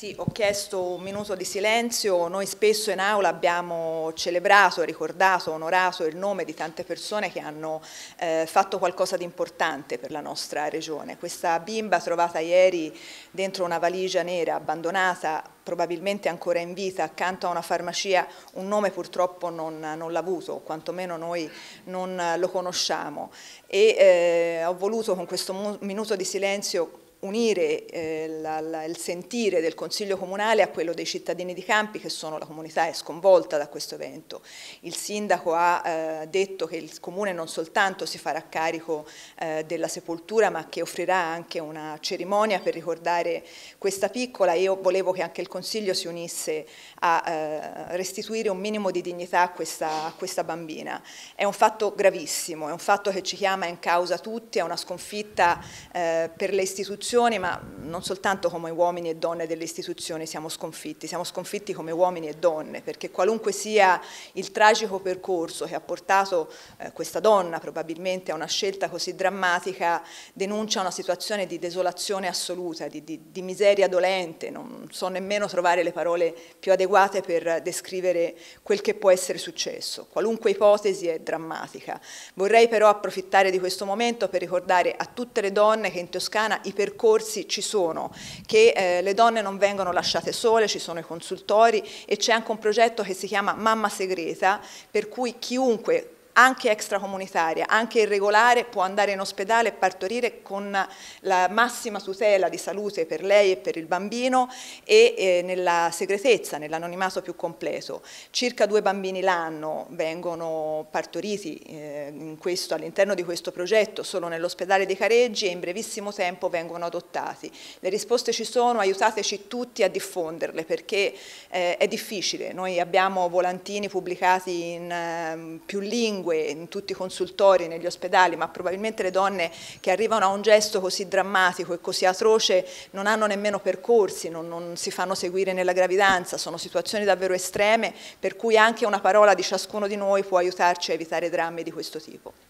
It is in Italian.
Sì, ho chiesto un minuto di silenzio, noi spesso in aula abbiamo celebrato, ricordato, onorato il nome di tante persone che hanno eh, fatto qualcosa di importante per la nostra regione. Questa bimba trovata ieri dentro una valigia nera abbandonata probabilmente ancora in vita, accanto a una farmacia, un nome purtroppo non, non l'ha avuto, o quantomeno noi non lo conosciamo. E eh, ho voluto con questo minuto di silenzio unire eh, la, la, il sentire del Consiglio Comunale a quello dei cittadini di Campi, che sono la comunità è sconvolta da questo evento. Il Sindaco ha eh, detto che il Comune non soltanto si farà carico eh, della sepoltura, ma che offrirà anche una cerimonia per ricordare questa piccola. Io volevo che anche il Consiglio si unisse a eh, restituire un minimo di dignità a questa, a questa bambina. È un fatto gravissimo, è un fatto che ci chiama in causa tutti, è una sconfitta eh, per le istituzioni istituzioni, ma non soltanto come uomini e donne delle istituzioni siamo sconfitti, siamo sconfitti come uomini e donne, perché qualunque sia il tragico percorso che ha portato eh, questa donna probabilmente a una scelta così drammatica, denuncia una situazione di desolazione assoluta, di, di, di miseria dolente, non so nemmeno trovare le parole più adeguate per descrivere quel che può essere successo, qualunque ipotesi è drammatica. Vorrei però approfittare di questo momento per ricordare a tutte le donne che in Toscana i percorsi percorsi ci sono, che eh, le donne non vengono lasciate sole, ci sono i consultori e c'è anche un progetto che si chiama Mamma Segreta, per cui chiunque anche extracomunitaria, anche irregolare, può andare in ospedale e partorire con la massima tutela di salute per lei e per il bambino e eh, nella segretezza, nell'anonimato più completo. Circa due bambini l'anno vengono partoriti eh, all'interno di questo progetto solo nell'ospedale dei Careggi e in brevissimo tempo vengono adottati. Le risposte ci sono, aiutateci tutti a diffonderle perché eh, è difficile. Noi abbiamo volantini pubblicati in ehm, più lingue lingue in tutti i consultori, negli ospedali, ma probabilmente le donne che arrivano a un gesto così drammatico e così atroce non hanno nemmeno percorsi, non, non si fanno seguire nella gravidanza, sono situazioni davvero estreme per cui anche una parola di ciascuno di noi può aiutarci a evitare drammi di questo tipo.